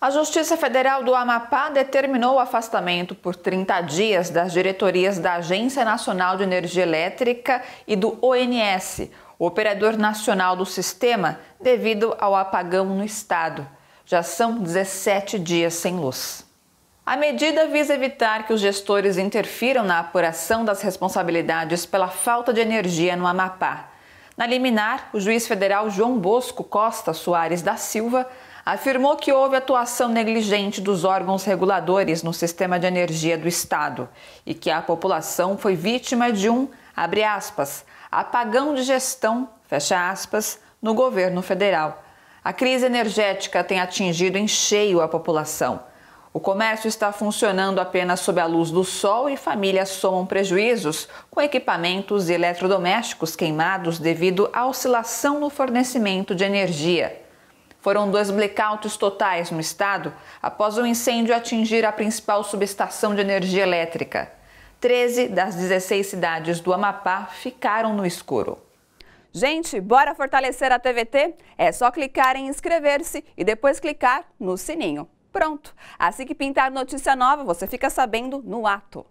A Justiça Federal do Amapá determinou o afastamento por 30 dias das diretorias da Agência Nacional de Energia Elétrica e do ONS, o Operador Nacional do Sistema, devido ao apagão no estado. Já são 17 dias sem luz. A medida visa evitar que os gestores interfiram na apuração das responsabilidades pela falta de energia no Amapá. Na liminar, o juiz federal João Bosco Costa Soares da Silva afirmou que houve atuação negligente dos órgãos reguladores no sistema de energia do Estado e que a população foi vítima de um, abre aspas, apagão de gestão, fecha aspas, no governo federal. A crise energética tem atingido em cheio a população. O comércio está funcionando apenas sob a luz do sol e famílias somam prejuízos com equipamentos e eletrodomésticos queimados devido à oscilação no fornecimento de energia. Foram dois blackouts totais no estado após um incêndio atingir a principal subestação de energia elétrica. 13 das 16 cidades do Amapá ficaram no escuro. Gente, bora fortalecer a TVT? É só clicar em inscrever-se e depois clicar no sininho. Pronto! Assim que pintar notícia nova, você fica sabendo no ato.